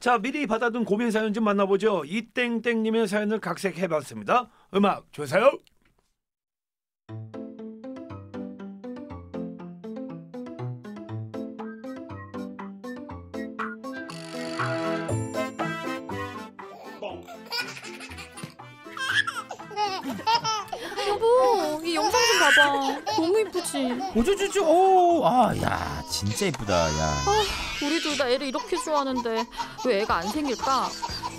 자, 미리 받아둔 고민 사연 좀 만나보죠. 이땡땡님의 사연을 각색해봤습니다. 음악 주세요. 봐봐. 너무 이쁘지? 오쭈쭈쭈 오. 아, 야, 진짜 이쁘다. 야. 아, 우리 둘 다 애를 이렇게 좋아하는데 왜 애가 안 생길까?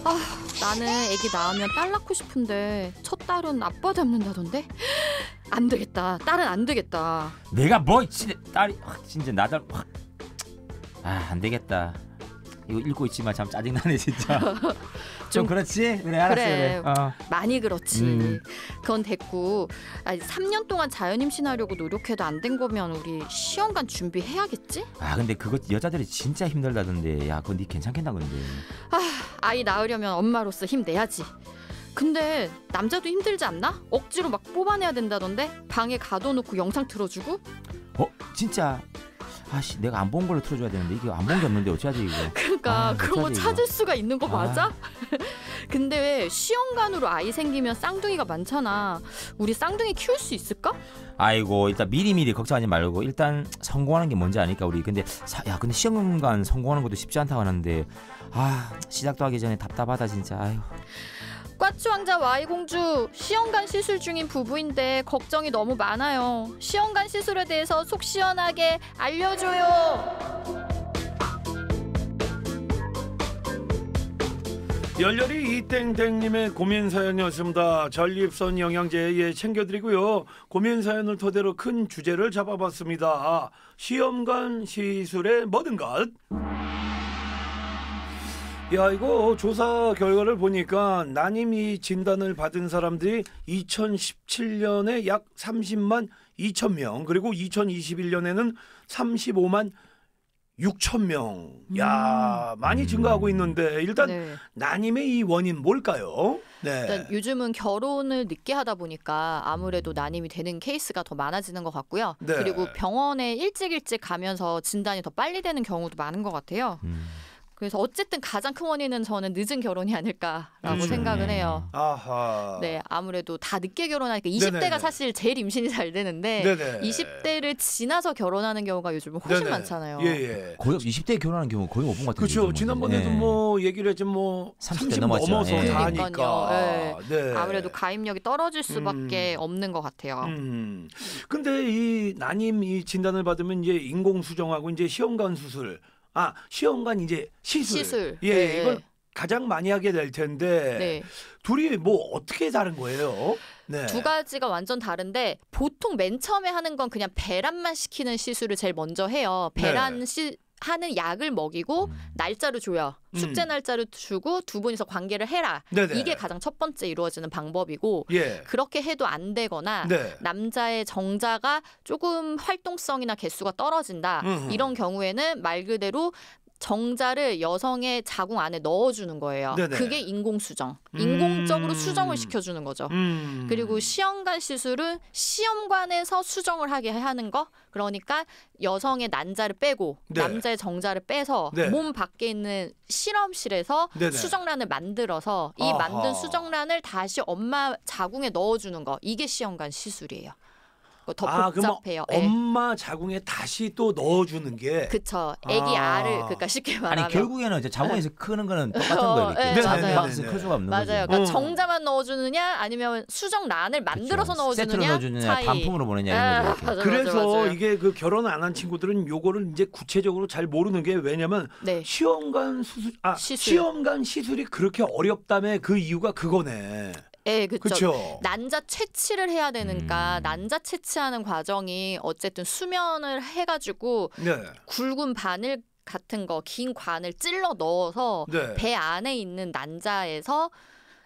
아, 나는 애기 낳으면 딸 낳고 싶은데 첫 딸은 아빠 닮는다던데? 안 되겠다. 딸은 안 되겠다. 내가 뭐 진짜 딸이 확 진짜 나달 확. 아, 안 되겠다. 이거 읽고 있지만 참 짜증나네 진짜. 좀, 좀, 그렇지? 그래 알았어. 그래. 그래. 어. 많이 그렇지. 음. 그건 됐고 아니, 3년 동안 자연 임신하려고 노력해도 안 된 거면 우리 시험관 준비해야겠지? 아 근데 그거 여자들이 진짜 힘들다던데. 야 그건 네 괜찮겠나 근데. 아 아이 낳으려면 엄마로서 힘내야지. 근데 남자도 힘들지 않나? 억지로 막 뽑아내야 된다던데 방에 가둬놓고 영상 틀어주고? 어 진짜 아씨 내가 안 본 걸로 틀어줘야 되는데 이게 안 본 게 없는데 어찌하지 이거 그 그러니까 아, 그런 거 찾을 이거. 수가 있는 거 아. 맞아? 아. 근데 왜 시험관으로 아이 생기면 쌍둥이가 많잖아. 우리 쌍둥이 키울 수 있을까? 아이고 일단 미리미리 걱정하지 말고 일단 성공하는 게 뭔지 아니까 우리 근데 사, 야 근데 시험관 성공하는 것도 쉽지 않다고 하는데 아 시작도 하기 전에 답답하다 진짜 아유. 꽈츠 왕자 와이 공주 시험관 시술 중인 부부인데 걱정이 너무 많아요. 시험관 시술에 대해서 속 시원하게 알려줘요. 열렬히 이땡땡님의 고민 사연이었습니다. 전립선 영양제 예, 챙겨드리고요. 고민 사연을 토대로 큰 주제를 잡아봤습니다. 아, 시험관 시술의 모든 것. 야 이거 조사 결과를 보니까 난임이 진단을 받은 사람들이 2017년에 약 30만 2천 명 그리고 2021년에는 35만 6천 명. 음. 야 많이 음. 증가하고 있는데 일단 네. 난임의 이 원인 뭘까요? 네. 일단 요즘은 결혼을 늦게 하다 보니까 아무래도 음. 난임이 되는 케이스가 더 많아지는 것 같고요. 네. 그리고 병원에 일찍 일찍 가면서 진단이 더 빨리 되는 경우도 많은 것 같아요. 음. 그래서 어쨌든 가장 큰 원인은 저는 늦은 결혼이 아닐까라고 음. 생각은 네. 해요. 아하. 네, 아무래도 다 늦게 결혼하니까 20대가 네네 사실 제일 임신이 잘 되는데 네네. 20대를 지나서 결혼하는 경우가 요즘 훨씬 네네. 많잖아요. 예, 예. 거의 20대 결혼하는 경우 거의 없는 것 같아요. 그렇죠. 지난번에도 예. 뭐 얘기를 했지만 뭐 30대 넘어서 네. 예. 다 하니까. 네. 네. 아무래도 가입력이 떨어질 수밖에 음. 없는 것 같아요. 음. 근데 이 난임 이 진단을 받으면 이제 인공수정하고 이제 시험관 수술 아 시험관 이제 시술, 시술. 예 네. 이걸 가장 많이 하게 될 텐데 네. 둘이 뭐 어떻게 다른 거예요? 네. 두 가지가 완전 다른데 보통 맨 처음에 하는 건 그냥 배란만 시키는 시술을 제일 먼저 해요. 배란 네. 시 하는 약을 먹이고 음. 날짜를 줘요. 숙제 음. 날짜를 주고 두 분이서 관계를 해라. 네네. 이게 가장 첫 번째 이루어지는 방법이고 예. 그렇게 해도 안 되거나 네. 남자의 정자가 조금 활동성이나 개수가 떨어진다. 음흠. 이런 경우에는 말 그대로 정자를 여성의 자궁 안에 넣어주는 거예요. 네네. 그게 인공 수정. 음. 인공적으로 음... 수정을 시켜주는 거죠. 음... 그리고 시험관 시술은 시험관에서 수정을 하게 하는 거. 그러니까 여성의 난자를 빼고 네. 남자의 정자를 빼서 네. 몸 밖에 있는 실험실에서 네네. 수정란을 만들어서 이 아하. 만든 수정란을 다시 엄마 자궁에 넣어주는 거. 이게 시험관 시술이에요. 않고 더 아, 뭐 복잡해요. 네. 엄마 자궁에 다시 또 넣어주는 게 그쵸. 아기 아. 알을 그러니까 쉽게 말하면 아니 결국에는 이제 자궁에서 예. 크는 거는 똑같은 어, 거예요. 네, 맞아요. 박스 클 수가 없는 맞아요. 그러니까 어. 정자만 넣어주느냐 아니면 수정 란을 만들어서 넣어주느냐, 넣어주느냐 차이. 반품으로 보내냐 이런 아, 거죠. 맞아, 그래서 맞아, 맞아. 이게 그 결혼 안 한 친구들은 요거를 이제 구체적으로 잘 모르는 게 왜냐면 네. 시험관 수술 아 시술. 시험관 시술이 그렇게 어렵다며 그 이유가 그거네. 예, 그렇죠. 난자 채취를 해야 되니까 음. 난자 채취하는 과정이 어쨌든 수면을 해가지고 네. 굵은 바늘 같은 거 긴 관을 찔러 넣어서 네. 배 안에 있는 난자에서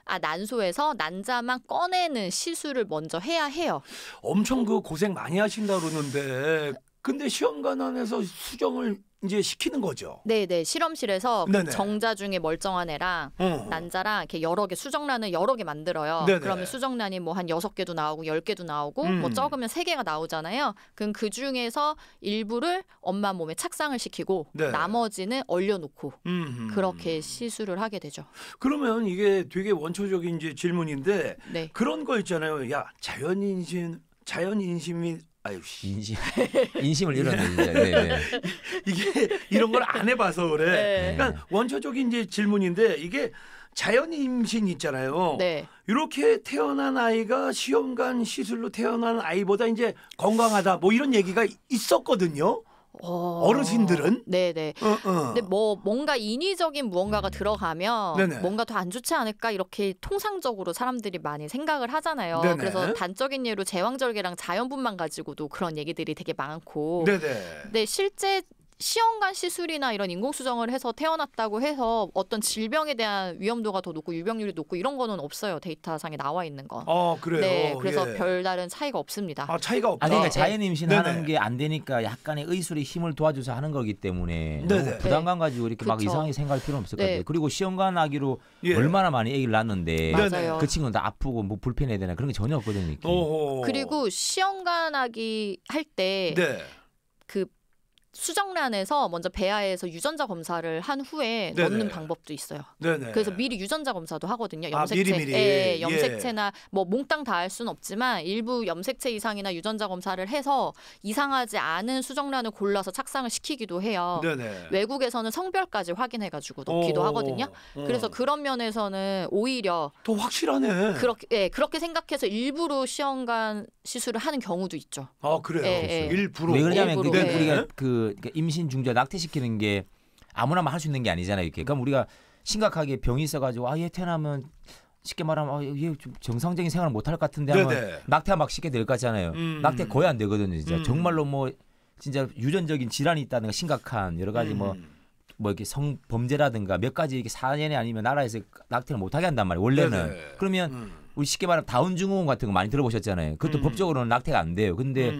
아 난소에서 난자만 꺼내는 시술을 먼저 해야 해요. 엄청 그 고생 많이 하신다 그러는데 근데 시험관 안에서 수정을 이제 시키는 거죠. 네, 네. 실험실에서 그 정자 중에 멀쩡한 애랑 어. 난자랑 이렇게 여러 개 수정란을 여러 개 만들어요. 네네. 그러면 수정란이 뭐한 여섯 개도 나오고 열개도 나오고 뭐 음. 뭐 적으면 세개가 나오잖아요. 그럼 그 중에서 일부를 엄마 몸에 착상을 시키고 네. 나머지는 얼려 놓고 그렇게 시술을 하게 되죠. 그러면 이게 되게 원초적인 이제 질문인데 네. 그런 거 있잖아요. 야, 자연인신 자연인심이 아유 인심 인심을 잃었네 이제 네, 네. 이게 이런 걸 안 해봐서 그래. 네. 그러니까 네. 원초적인 이제 질문인데 이게 자연 임신 있잖아요. 네. 이렇게 태어난 아이가 시험관 시술로 태어난 아이보다 이제 건강하다 뭐 이런 얘기가 있었거든요. 어... 르신들은 네네. 어, 어. 근데 뭐 뭔가 인위적인 무언가가 음. 들어가면 네네. 뭔가 더 안 좋지 않을까 이렇게 통상적으로 사람들이 많이 생각을 하잖아요. 네네. 그래서 단적인 예로 제왕절개랑 자연분만 가지고도 그런 얘기들이 되게 많고. 네네. 근데 실제 시험관 시술이나 이런 인공수정을 해서 태어났다고 해서 어떤 질병에 대한 위험도가 더 높고 유병률이 높고 이런 거는 없어요 데이터상에 나와 있는 건. 아 그래요. 네, 예. 그래서 예. 별다른 차이가 없습니다. 아 차이가 없다. 아 그러니까 자연 임신하는 네. 게안 되니까 약간의 의술이 힘을 도와줘서 하는 거기 때문에 네네. 뭐 부담감 가지고 이렇게 그쵸. 막 이상하게 생각할 필요는 없을 것 같아요. 네. 그리고 시험관 아기로 예. 얼마나 많이 아기를 낳았는데 맞아요. 그 친구는 다 아프고 뭐 불편해야 되나 그런 게 전혀 없거든요. 그리고 시험관 아기 할 때그 네. 그 수정란에서 먼저 배아에서 유전자 검사를 한 후에 네네. 네. 넣는 방법도 있어요. 네네. 네. 그래서 미리 유전자 검사도 하거든요. 아, 염색체, 아, 미리, 미리. 예, 예, 염색체나 예. 뭐 몽땅 다 할 수는 없지만 일부 염색체 이상이나 유전자 검사를 해서 이상하지 않은 수정란을 골라서 착상을 시키기도 해요. 네네. 네. 외국에서는 성별까지 확인해가지고 넣기도 오, 하거든요. 오. 음. 그래서 그런 면에서는 오히려 더 확실하네. 그렇게 예, 그렇게 생각해서 일부러 시험관 시술을 하는 경우도 있죠. 아 그래요. 예, 그렇죠. 예. 일부러. 왜그러면일부 우리가 그 그러니까 임신 중절 낙태시키는 게아무나할수 있는 게 아니잖아요. 이렇게. 그럼 그러니까 우리가 심각하게 병이 있어가지고 아얘 태어나면 쉽게 말하면 아, 얘좀 정상적인 생활을 못할 것 같은데 하면 네네. 낙태 가막 쉽게 될 것 같잖아요. 음. 낙태 거의 안 되거든요. 진짜 음. 정말로 뭐 진짜 유전적인 질환이 있다든가 심각한 여러 가지 뭐뭐 음. 뭐 이렇게 성 범죄라든가 몇 가지 이렇게 사년이 아니면 나라에서 낙태를 못 하게 한단 말이에요. 원래는 네네. 그러면 음. 우리 쉽게 말하면 다운증후군 같은 거 많이 들어보셨잖아요. 그것도 음. 법적으로는 낙태가 안 돼요. 근데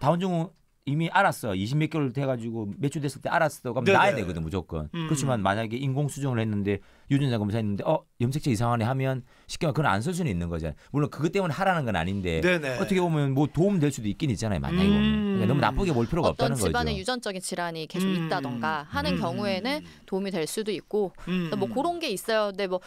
다운증후 군 이미 알았어. 20몇 개월 돼가지고 몇 주 됐을 때 알았어. 그럼 나야 네, 네, 네. 되거든 무조건. 음. 그렇지만 만약에 인공 수정을 했는데 유전자 검사했는데 어 염색체 이상하네 하면 쉽게 말해 그건 안 쓸 수는 있는 거잖아요. 물론 그것 때문에 하라는 건 아닌데 네네. 어떻게 보면 뭐 도움 될 수도 있긴 있잖아요. 만약에 음. 보면 그러니까 너무 나쁘게 볼 필요가 없다는 거죠. 집안의 유전적인 질환이 계속 음. 있다던가 하는 음. 경우에는 도움이 될 수도 있고 음. 뭐 그런 게 있어요. 근데 뭐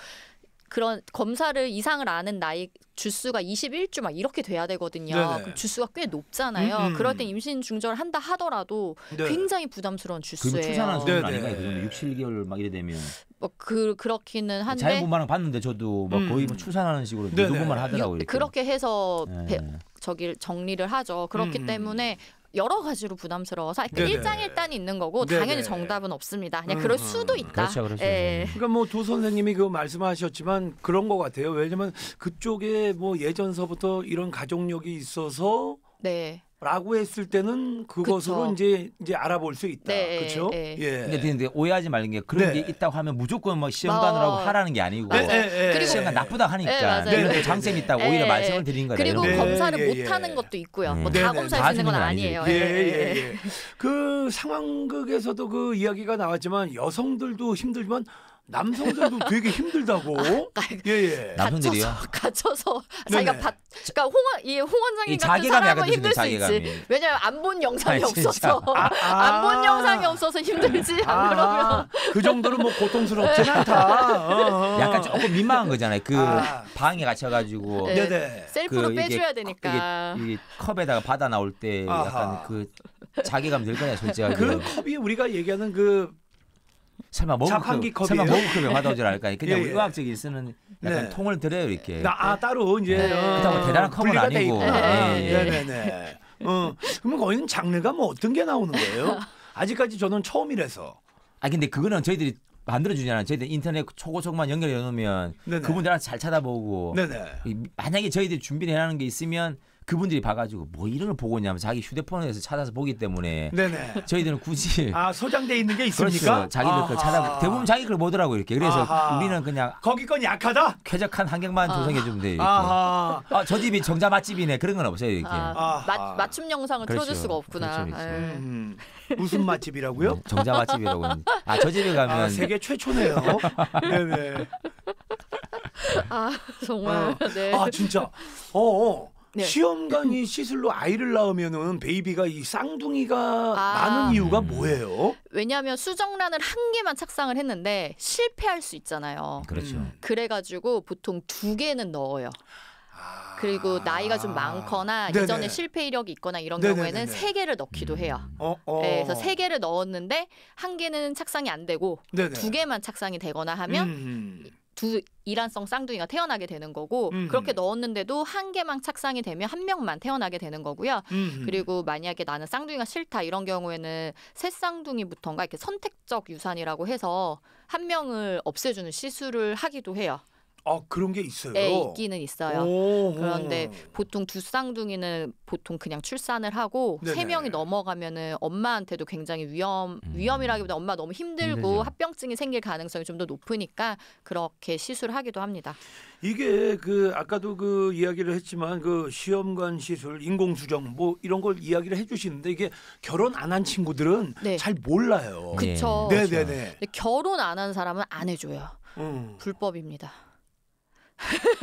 그런 검사를 이상을 아는 나이 주수가 21주 막 이렇게 돼야 되거든요. 그럼 주수가 꽤 높잖아요. 음음. 음. 그럴 때 임신 중절 한다 하더라도 네 굉장히 부담스러운 주수예요. 출산한 수준 아닌가요? 그 6, 7개월 막 이래 되면. 뭐그 그렇기는 한데 자연분만은 봤는데 저도 막 음. 거의 뭐 출산하는 식으로 누구만 하더라고요. 그렇게 해서 네. 배, 저기 정리를 하죠. 그렇기 음음. 때문에 여러 가지로 부담스러워서 이렇 아, 일장일단이 있는 거고 네네. 당연히 정답은 없습니다. 그냥 그럴 음. 수도 있다. 그렇죠, 그렇죠. 예. 음. 그러니까 뭐두 선생님이 그 말씀하셨지만 그런 것 같아요. 왜냐면 그쪽에 뭐 예전서부터 이런 가족력이 있어서 네. 라고 했을 때는 그것으로 그쵸. 이제 이제 알아볼 수 있다. 네, 그렇죠? 예. 근데, 근데 오해하지 말는 게 그런 네. 게 있다고 하면 무조건 뭐 시험 반느라고 어. 하라는 게 아니고 네, 네, 네. 그리고 시험이 나쁘다 하니까 네, 장점이 있다고 오히려 말씀을 드린 거예요. 그리고 검사를 예, 못 하는 것도 있고요. 뭐다 검사할 수 있는 건 아니에요. 예, 예, 예. 그 상황극에서도 그 이야기가 나왔지만 여성들도 힘들지만 남성들도 되게 힘들다고. 아, 예, 예. 남편들이요? 갇혀서, 갇혀서 네, 자기가 받, 네. 그러니까 홍원 이 홍원장님 같은 사람은 힘들 수 있지. 왜냐면 안 본 영상이 아니, 없어서 아, 아. 안본 영상이 없어서 힘들지 안 그러면 아, 그 정도로 뭐 고통스럽진 않다. 어, 어. 약간 조금 민망한 거잖아요. 그 아. 방에 갇혀가지고 네, 네. 네. 셀프로 그 빼줘야 이게, 되니까 이게, 이게, 컵에다가 받아 나올 때 아하. 약간 그 자괴감 늘 거냐 솔직하게. 그 컵이 우리가 얘기하는 그 설마 먹환기컵 설마 머그컵에 받질 않을까? 그냥 예, 예. 의학적인 쓰는 약간 네. 통을 들여요 이렇게. 나, 아 따로 이제 네. 어, 그렇다고 대단한 컵은 아니고. 예, 예. 네네네. 네. 어, 그러면 거기는 장르가 뭐 어떤 게 나오는 거예요? 아직까지 저는 처음이라서. 아 근데 그거는 저희들이 만들어 주잖아요. 저희들 인터넷 초고속만 연결해 놓으면 그분들한테 잘 찾아보고. 네네. 만약에 저희들이 준비를 해놓은 게 있으면 그분들이 봐가지고 뭐 이런 걸 보고 있냐면 자기 휴대폰에서 찾아서 보기 때문에 네네. 저희들은 굳이 아 소장돼 있는 게 있습니까? 그렇죠. 자기들 걸 찾아 대부분 자기 걸 보더라고 이렇게 그래서 아하. 우리는 그냥 거기 건 약하다 쾌적한 환경만 조성해 아. 주면 돼 이렇게 아저 아, 집이 정자 맛집이네 그런 건 없어요 이렇게 아. 맞춤 영상을 그렇죠. 틀어줄 수가 없구나 그렇죠, 그렇죠. 예. 음. 무슨 맛집이라고요? 네, 정자 맛집이라고 아저 집에 가면 아, 세계 최초네요 네네 아 정말 어. 네. 아 진짜 어, 어. 네. 시험관이 시술로 아이를 낳으면은 베이비가 이 쌍둥이가 아. 많은 이유가 뭐예요? 왜냐하면 수정란을 한 개만 착상을 했는데 실패할 수 있잖아요. 그렇죠. 음. 그래가지고 보통 두 개는 넣어요. 아. 그리고 나이가 좀 많거나 네 이전에 실패 이력이 있거나 이런 네네네네. 경우에는 세 개를 넣기도 음. 해요. 어, 어. 네, 그래서 세 개를 넣었는데 한 개는 착상이 안 되고 네네. 두 개만 착상이 되거나 하면 음. 음. 두 이란성 쌍둥이가 태어나게 되는 거고 음흠. 그렇게 넣었는데도 한 개만 착상이 되면 한 명만 태어나게 되는 거고요. 음흠. 음, 음. 그리고 만약에 나는 쌍둥이가 싫다 이런 경우에는 새 쌍둥이부터인가 이렇게 선택적 유산이라고 해서 한 명을 없애주는 시술을 하기도 해요. 아 그런 게 있어요. 네, 있기는 있어요. 그런데 보통 두 쌍둥이는 보통 그냥 출산을 하고 네네. 세 명이 넘어가면은 엄마한테도 굉장히 위험 음. 위험이라기보다 엄마 너무 힘들고 힘들죠. 합병증이 생길 가능성이 좀 더 높으니까 그렇게 시술하기도 합니다. 이게 그 아까도 그 이야기를 했지만 그 시험관 시술, 인공 수정 뭐 이런 걸 이야기를 해주시는데 이게 결혼 안 한 친구들은 네. 잘 몰라요. 그렇죠. 네네네. 결혼 안 한 사람은 안 해줘요. 음. 불법입니다.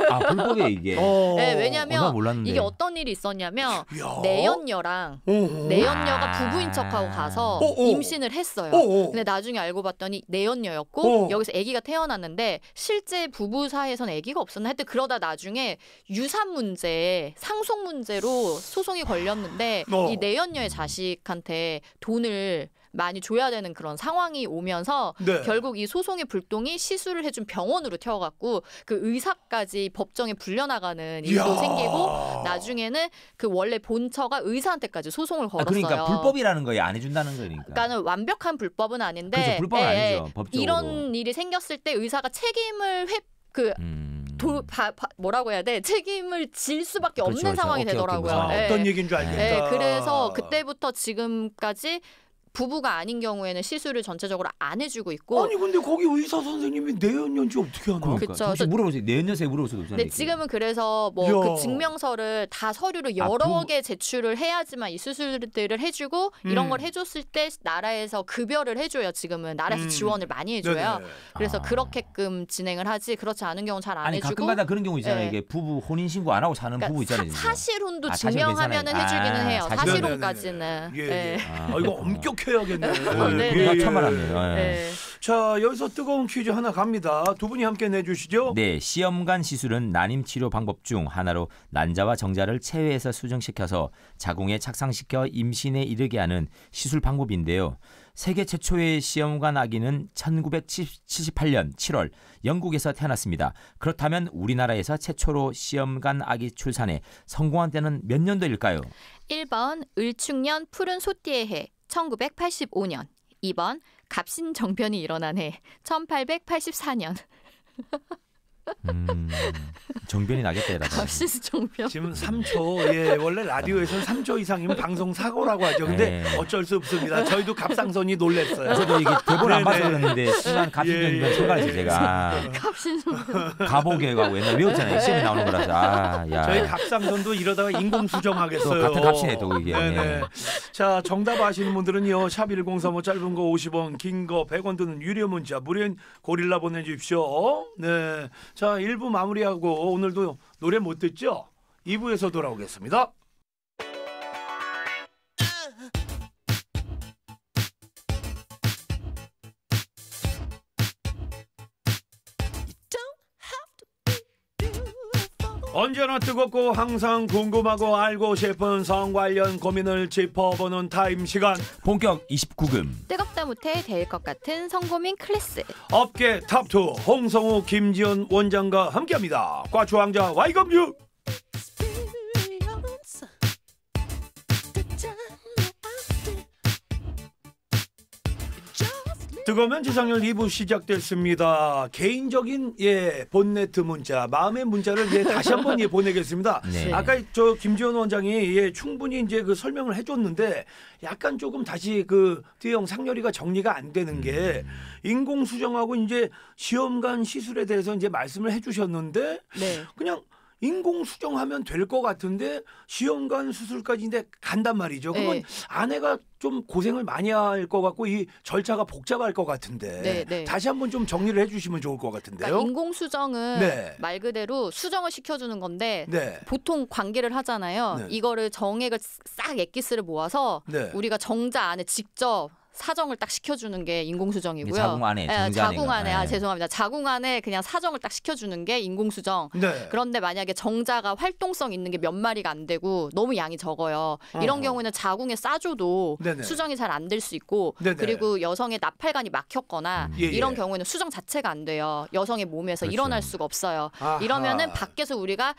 아불법이 이게. 어. 네, 왜냐면 이게 어떤 일이 있었냐면 내연녀랑 내연녀가 아. 부부인 척하고 가서 어, 어. 임신을 했어요. 근데 나중에 알고 봤더니 내연녀였고 여기서 아기가 태어났는데 실제 부부 사이에선 아기가 없었나 했더니 그러다 나중에 유산 문제, 상속 문제로 소송이 걸렸는데 어. 이 내연녀의 자식한테 돈을 많이 줘야 되는 그런 상황이 오면서 네. 결국 이 소송의 불똥이 시술을 해준 병원으로 튀어갔고 그 의사까지 법정에 불려나가는 일도 생기고 나중에는 그 원래 본처가 의사한테까지 소송을 걸었어요. 아, 그러니까 불법이라는 거예요. 안 해준다는 거니까. 그러니까 완벽한 불법은 아닌데 그렇죠. 불법 예, 예, 아니죠. 법적으로. 이런 일이 생겼을 때 의사가 책임을 회그 음. 도, 바, 바, 뭐라고 해야 돼 책임을 질 수밖에 그렇죠, 그렇죠. 상황이 오케이, 되더라고요. 오케이, 네. 어떤 예. 얘기줄 알겠다. 네, 그래서 그때부터 지금까지 부부가 아닌 경우에는 시술을 전체적으로 안 해주고 있고 아니 근데 거기 의사 선생님이 내연년지 어떻게 하나? 그러니 그쵸. 혹시 물어보세요. 내연년생 물어보세요. 그 근데 지금은 그래서 뭐 그 증명서를 다 서류로 아, 여러 아, 부... 개 제출을 해야지만 이 수술들을 해주고 음. 이런 걸 음. 해줬을 때 나라에서 급여를 해줘요. 지금은 나라에서 음. 지원을 많이 해줘요. 네네. 그래서 아. 그렇게끔 진행을 하지 그렇지 않은 경우 잘 안 해주고 가끔가다 그런 경우 있잖아요. 네. 이게 부부 혼인 신고 안 하고 사는 그러니까 부부 있잖아요. 사, 실혼도 아, 증명하면은 해주기는 아, 해요. 사실혼까지는. 예, 예. 네. 아, 이거 아, 엄격 켜야겠네요. 우리가 참아랍니다. 자 여기서 뜨거운 퀴즈 하나 갑니다. 두 분이 함께 내주시죠. 네, 시험관 시술은 난임 치료 방법 중 하나로 난자와 정자를 체외에서 수정시켜서 자궁에 착상시켜 임신에 이르게 하는 시술 방법인데요. 세계 최초의 시험관 아기는 1978년 7월 영국에서 태어났습니다. 그렇다면 우리나라에서 최초로 시험관 아기 출산에 성공한 때는 몇 년도일까요? 1번 을축년 푸른 소띠의 해 1985년. 2번 갑신정변이 일어난 해 1884년. 음, 정변이 나겠다. 갑시스 정변. 지금 3초. 예, 원래 라디오에서는 3초 이상이면 방송 사고라고 하죠. 근데 네. 어쩔 수 없습니다. 저희도 갑상선이 놀랬어요. 저도 이게 대본 안 봐서 는데 순간 갑신정변 속아서 제가. 갑신정변. 가보계획 옛날 외웠잖아요. 시험에 나오는 거라서. 아, 야. 저희 갑상선도 이러다가 인공수정하겠어요. 같은 갑신에 또 이게. 네. 자, 정답 아시는 분들은요. 샵1035 짧은 거 50원, 긴 거 100원 드는 유료 문자 무료 고릴라 보내주십시오. 네. 자, 1부 마무리하고 오늘도 노래 못 듣죠? 2부에서 돌아오겠습니다. 언제나 뜨겁고 항상 궁금하고 알고 싶은 성 관련 고민을 짚어보는 타임 시간 본격 29금 뜨겁다 못해 될 것 같은 성고민 클래스 업계 탑2 홍성우 김지연 원장과 함께합니다 과추왕자 와이검유 뜨거우면 지상렬 2부 시작됐습니다. 개인적인 예 본네트 문자, 마음의 문자를 예 다시 한번 예 보내겠습니다. 네. 아까 저김지원 원장이 예 충분히 이제 그 설명을 해줬는데 약간 조금 다시 그 띠형 상렬이가 정리가 안 되는 게 음. 인공 수정하고 이제 시험관 시술에 대해서 이제 말씀을 해주셨는데 네. 그냥 인공 수정하면 될 것 같은데 시험관 수술까지인데 간단 말이죠. 그러면 네. 아내가 좀 고생을 많이 할 것 같고 이 절차가 복잡할 것 같은데 네, 네. 다시 한번 좀 정리를 해주시면 좋을 것 같은데요. 그러니까 인공 수정은 네. 말 그대로 수정을 시켜주는 건데 네. 보통 관계를 하잖아요. 네. 이거를 정액을 싹 액기스를 모아서 네. 우리가 정자 안에 직접 사정을 딱 시켜주는 게 인공수정이고요. 자궁 안에 네, 예, 자궁 안에 아, 예. 죄송합니다. 자궁 안에 그냥 사정을 딱 시켜주는 게 인공수정. 네. 그런데 만약에 정자가 활동성 있는 게 몇 마리가 안 되고 너무 양이 적어요. 어. 이런 경우에는 자궁에 싸줘도 네네. 수정이 잘 안 될 수 있고 네네. 그리고 여성의 나팔관이 막혔거나 음. 예, 이런 경우에는 수정 자체가 안 돼요. 여성의 몸에서 그렇죠. 일어날 수가 없어요. 아하. 이러면은 밖에서 우리가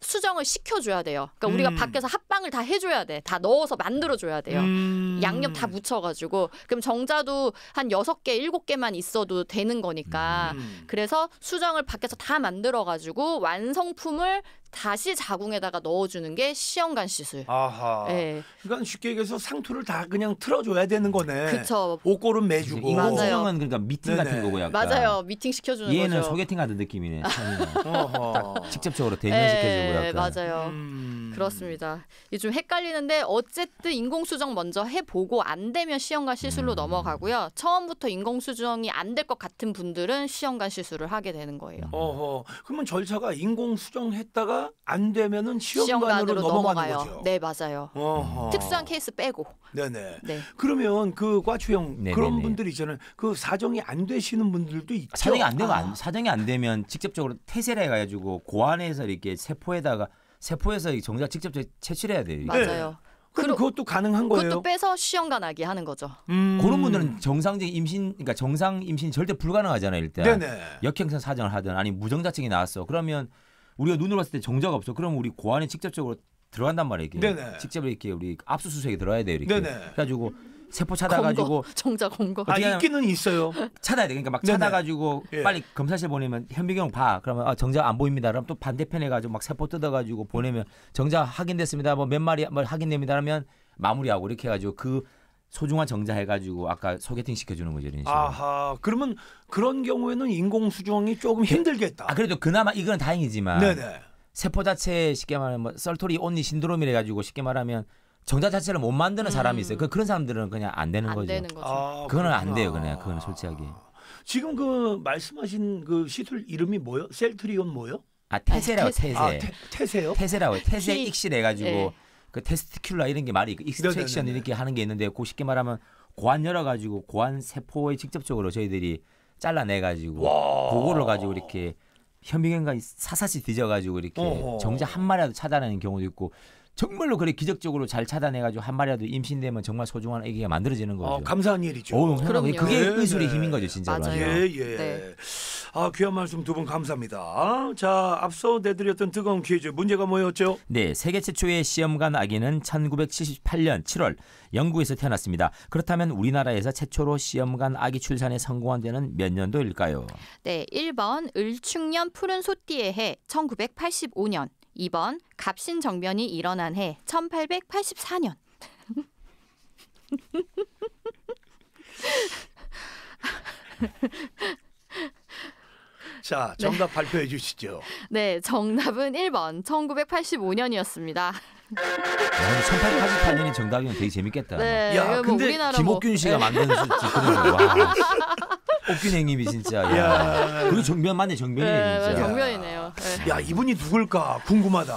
수정을 시켜줘야 돼요. 그러니까 음. 우리가 밖에서 합방을 다 해줘야 돼. 다 넣어서 만들어줘야 돼요. 음. 양념 다 묻혀가지고 그럼 정자도 한 여섯 개 일곱 개만 있어도 되는 거니까. 음. 그래서 수정을 밖에서 다 만들어 가지고 완성품을 다시 자궁에다가 넣어주는 게 시험관 시술. 아하. 예. 그러니까 쉽게 얘기해서 상투를 다 그냥 틀어줘야 되는 거네. 그쵸. 옷걸음 매주고. 맞아요. 그러니까 미팅 같은 네네. 거고 약간. 맞아요. 미팅 시켜주는 얘는 거죠. 소개팅 하던 느낌이네. 직접적으로 대면시켜주고 예, 약간. 맞아요. 음... 그렇습니다. 이게 좀 헷갈리는데 어쨌든 인공수정 먼저 해보고 안 되면 시험관 시술로 음... 넘어가고요. 처음부터 인공수정이 안 될 것 같은 분들은 시험관 시술을 하게 되는 거예요. 어허. 그러면 절차가 인공수정했다가 안 되면은 시험관으로, 시험관으로 넘어가는 넘어가요. 거죠. 네 맞아요. 어허. 특수한 케이스 빼고. 네네. 네. 그러면 그 과추형 그런 분들 있잖아그 사정이 안 되시는 분들도 있죠. 사정이 안 되면 아. 안, 사정이 안 되면 직접적으로 태세를 해가지고 고안해서 이렇게 세포에다가 세포에서 정작 직접 채취 해야 돼요. 맞아요. 그럼 네. 그러- 그것도 가능한 거예요. 그것도 빼서 시험관 하게 하는 거죠. 음. 그런 분들은 정상적인 임신, 그러니까 정상 임신 절대 불가능하잖아요 일단. 네네. 역행성 사정을 하든 아니 무정자증이 나왔어. 그러면 우리가 눈으로 봤을 때 정자가 없어. 그럼 우리 고안에 직접적으로 들어간단 말이에요. 이게. 네네. 직접 이렇게 우리 압수수색에 들어야 돼요 이렇게. 네네. 그래가지고 세포 찾아가지고 정자 검거. 아 있기는 있어요. 찾아야 돼. 그러니까 막 네네. 찾아가지고 예. 빨리 검사실 보내면 현미경 봐. 그러면 아, 정자 안 보입니다. 그럼 또 반대편에 가지고 막 세포 뜯어가지고 보내면 정자 확인됐습니다. 뭐 몇 마리 뭐 확인됩니다. 그러면 마무리하고 이렇게 해가지고 그 소중한 정자 해가지고 아까 소개팅 시켜주는 거죠 이런 식으로. 아하 그러면 그런 경우에는 인공 수정이 조금 힘들겠다. 아 그래도 그나마 이건 다행이지만. 네네. 세포 자체 쉽게 말하면 뭐 썰토리 온니 신드롬이래 가지고 쉽게 말하면 정자 자체를 못 만드는 음. 사람이 있어요. 음. 그 그런 사람들은 그냥 안 되는 안 거죠. 되는 거죠. 아, 그거는 안 돼요, 그냥 그건 솔직하게. 지금 그 말씀하신 그 시술 이름이 뭐요? 셀트리온 뭐요? 아 태세라고 아, 태세. 아, 태, 세요 태세라고 태세 익실해 가지고. 네. 그 테스티큘라 이런 게 말이 익스트랙션 이렇게 하는 게 있는데 고 그 쉽게 말하면 고안 열어 가지고 고안 세포에 직접적으로 저희들이 잘라내 가지고 그거를 가지고 이렇게 현미경과 사사시 뒤져 가지고 이렇게 어허. 정자 한 마리라도 찾아내는 경우도 있고 정말로 그래 기적적으로 잘 차단해가지고 한 마리라도 임신되면 정말 소중한 아기가 만들어지는 아, 거죠. 아, 감사한 일이죠. 오, 그러니까 그럼요. 그게 의술의 힘인 예. 거죠, 진짜. 맞아요. 맞아요. 예, 예. 네. 아, 귀한 말씀 두 분 감사합니다. 자, 앞서 내드렸던 뜨거운 퀴즈 문제가 뭐였죠? 네, 세계 최초의 시험관 아기는 1978년 7월 영국에서 태어났습니다. 그렇다면 우리나라에서 최초로 시험관 아기 출산에 성공한 데는 몇 년도일까요? 네, 1번 을충년 푸른 소띠의 해 1985년, 2번 갑신정변이 일어난 해 1884년. 자, 네. 정답 네. 발표해 주시죠. 네, 정답은 1번 1985년이었습니다. 1888년이 아, 정답이면 되게 재밌겠다. 네, 야, 뭐 근데 뭐. 김옥균 씨가 네. 만든 수지 그런 거 옥균 형님이 진짜. 야. 야. 그리고 정면 맞네, 정면이네 진짜. 정면이네요. 네. 야, 이분이 누굴까 궁금하다.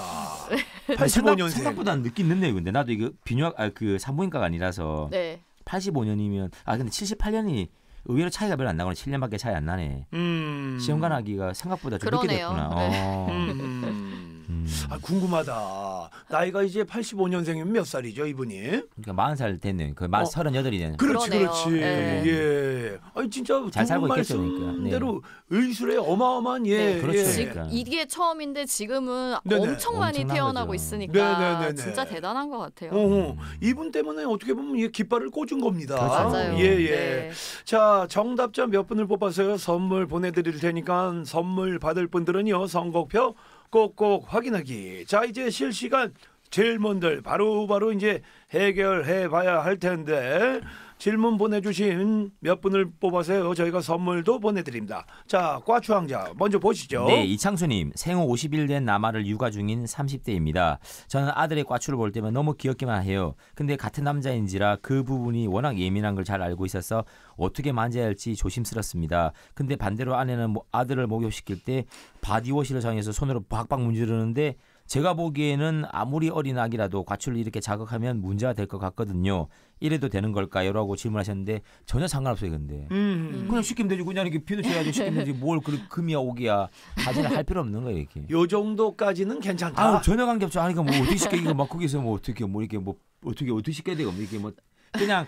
85년생. 생각보다 늦게 늦네요. 근데 나도 이거 비뇨 아, 그 산부인과가 아니라서. 네. 85년이면 아 근데 78년이 의외로 차이가 별로 안 나거나 7년밖에 차이 안 나네. 음. 시험관 하기가 생각보다 좀 늦게 그러네요. 됐구나. 네. 어. 음. 음. 음. 아, 궁금하다. 나이가 이제 85년생이면 몇 살이죠, 이분이? 그러니까 40살 되는, 그 마, 어, 38이 되는. 그렇지, 그러네요. 그렇지 네. 예. 아니, 진짜 잘 살고 있겠죠, 그러니까. 네. 대로 네. 의술에 어마어마한 예. 네, 예. 그렇죠. 예. 그러니까. 이게 처음인데 지금은 네네. 네. 엄청 많이 태어나고 거죠. 있으니까 네네네네. 네, 진짜 대단한 것 같아요. 어, 음. 이분 때문에 어떻게 보면 이게 깃발을 꽂은 겁니다. 그렇죠. 맞아요. 예, 예. 네. 자, 정답자 몇 분을 뽑아서 선물 보내드릴 테니까 선물 받을 분들은요, 선곡표 꼭꼭 확인하기. 자 이제 실시간 질문들 바로바로 바로 이제 해결해 봐야 할 텐데 질문 보내주신 몇 분을 뽑아서 저희가 선물도 보내드립니다. 자, 과추왕자 먼저 보시죠. 네, 이창수님 생후 50일 된 남아를 육아 중인 30대입니다. 저는 아들의 과추를 볼 때면 너무 귀엽기만 해요. 근데 같은 남자인지라 그 부분이 워낙 예민한 걸 잘 알고 있어서 어떻게 만져야 할지 조심스럽습니다. 근데 반대로 아내는 뭐 아들을 목욕시킬 때 바디워시를 정해서 손으로 박박 문지르는데 제가 보기에는 아무리 어린 아기라도 과출을 이렇게 자극하면 문제가 될 것 같거든요. 이래도 되는 걸까요? 라고 질문하셨는데 전혀 상관없어요, 근데. 음. 그냥 시키면 되지. 그냥 이렇게 피도 쳐야지 시키면 되지. 뭘 그리 금이야 오기야. 하지는 할 필요 없는 거예요, 이렇게. 요 정도까지는 괜찮다. 아, 전혀 관계 없죠. 아니, 그니까뭐 어떻게 시켜 이거 막 거기서 뭐 어떻게 뭐 이렇게 뭐 어떻게 어떻게 시켜야 되고 이게 뭐, 뭐 그냥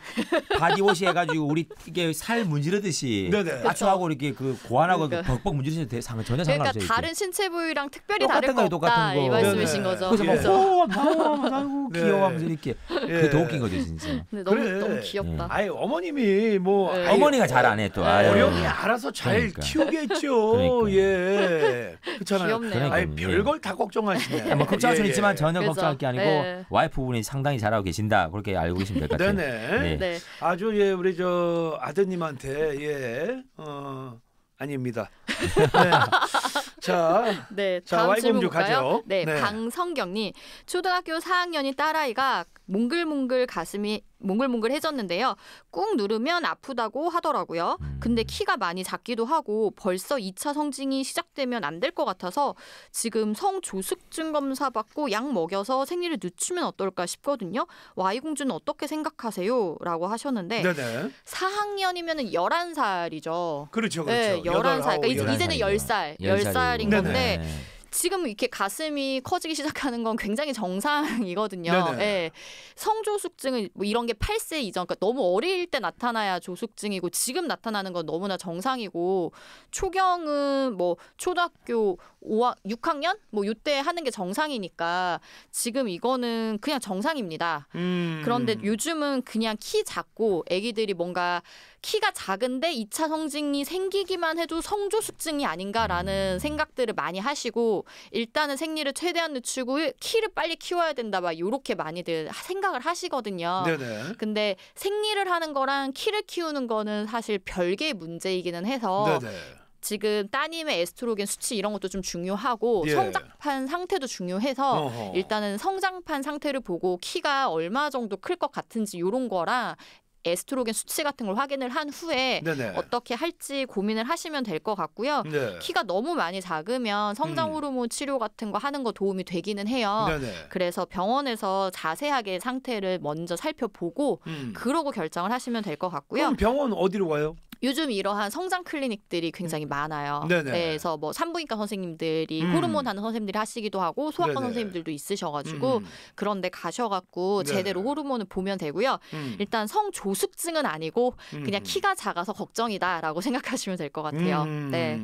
바디워시 해가지고 우리 이게 살 문지르듯이 네네. 아추하고 이렇게 그 고안하고 그러니까. 그 벅벅 문지르듯이 상관 전혀 상관없어요. 그러니 다른 신체 부위랑 특별히 다른 거 없다 이 말씀이신 네네. 거죠. 그래서 막 예. 오, 나와, 나 귀여워하면서 이렇게 예. 그게 더웃 거죠 진짜. 근 너무 그래. 너무 귀엽다. 아예 어머님이 뭐 네. 어머니가 잘안 해도 어영이 알아서 잘 그러니까. 키우겠죠. 그러니까. 예. 그렇잖아요. 귀엽네. 그러니까. 아니 별걸 다 걱정하시네. 예, 뭐 걱정할 수는 예, 예, 있지만 전혀 걱정할 게 아니고 네. 와이프분이 상당히 잘하고 계신다 그렇게 알고 계시면 될 것 같아요. 네. 네. 아주 예 우리 저 아드님한테 예 어, 아닙니다. 네. 자, 네, 다음 자, 질문 볼까요? 네, 네. 방성경님 초등학교 4학년이 딸아이가 몽글몽글 가슴이 몽글몽글해졌는데요. 꾹 누르면 아프다고 하더라고요. 음. 근데 키가 많이 작기도 하고 벌써 2차 성징이 시작되면 안 될 것 같아서 지금 성조숙증 검사 받고 약 먹여서 생리를 늦추면 어떨까 싶거든요. 와이공주는 어떻게 생각하세요? 라고 하셨는데 네네. 4학년이면 11살이죠. 그렇죠. 그렇죠. 네, 11살. 그러니까 11살. 이제는 10살. 10살인, 건데 네. 지금 이렇게 가슴이 커지기 시작하는 건 굉장히 정상이거든요. 네. 성조숙증은 뭐 이런 게 8세 이전, 그러니까 너무 어릴 때 나타나야 조숙증이고 지금 나타나는 건 너무나 정상이고 초경은 뭐 초등학교 5학, 6학년 뭐 요때 하는 게 정상이니까 지금 이거는 그냥 정상입니다. 음. 그런데 요즘은 그냥 키 작고 아기들이 뭔가 키가 작은데 2차 성징이 생기기만 해도 성조숙증이 아닌가라는 음. 생각들을 많이 하시고 일단은 생리를 최대한 늦추고 키를 빨리 키워야 된다 막 요렇게 많이들 생각을 하시거든요. 네네. 근데 생리를 하는 거랑 키를 키우는 거는 사실 별개의 문제이기는 해서 네네. 지금 따님의 에스트로겐 수치 이런 것도 좀 중요하고 예. 성장판 상태도 중요해서 어허. 일단은 성장판 상태를 보고 키가 얼마 정도 클 것 같은지 요런 거랑 에스트로겐 수치 같은 걸 확인을 한 후에 네네. 어떻게 할지 고민을 하시면 될 것 같고요. 네. 키가 너무 많이 작으면 성장 음. 호르몬 음. 치료 같은 거 하는 거 도움이 되기는 해요. 네네. 그래서 병원에서 자세하게 상태를 먼저 살펴보고 음. 그러고 결정을 하시면 될 것 같고요. 그럼 병원 어디로 가요? 요즘 이러한 성장 클리닉들이 음. 굉장히 음. 많아요. 네네. 네, 그래서 뭐 산부인과 선생님들이 음. 호르몬 하는 선생님들이 하시기도 하고 소아과 네네. 네. 선생님들도 있으셔가지고 음. 그런데 가셔갖고 네, 제대로 네. 호르몬을 보면 되고요. 음. 일단 성조숙증은 아니고 그냥 키가 작아서 걱정이다라고 생각하시면 될 것 같아요. 네.